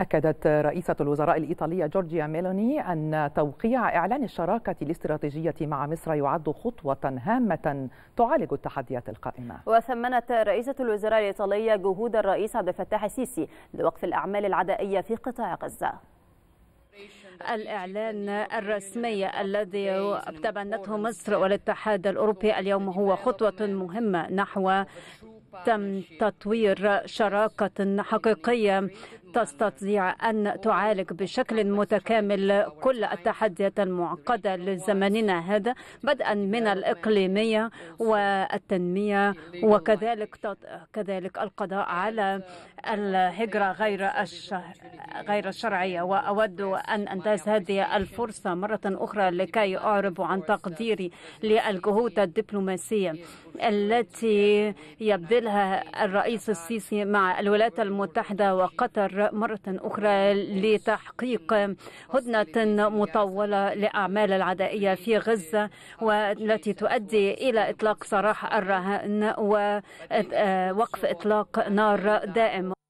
أكدت رئيسة الوزراء الإيطالية جورجيا ميلوني أن توقيع إعلان الشراكة الاستراتيجية مع مصر يعد خطوة هامة تعالج التحديات القائمة وثمنت رئيسة الوزراء الإيطالية جهود الرئيس عبد الفتاح السيسي لوقف الأعمال العدائية في قطاع غزة الإعلان الرسمي الذي تبنته مصر والاتحاد الأوروبي اليوم هو خطوة مهمة نحو تم تطوير شراكة حقيقية تستطيع أن تعالج بشكل متكامل كل التحديات المعقدة لزمننا هذا بدءا من الإقليمية والتنمية وكذلك كذلك القضاء على الهجرة غير غير الشرعية وأود أن أنتهز هذه الفرصة مرة أخرى لكي أعرب عن تقديري للجهود الدبلوماسية التي يبذلها الرئيس السيسي مع الولايات المتحدة وقطر مرة أخرى لتحقيق هدنة مطولة لأعمال العدائية في غزة والتي تؤدي إلى إطلاق سراح الرهان ووقف إطلاق نار دائم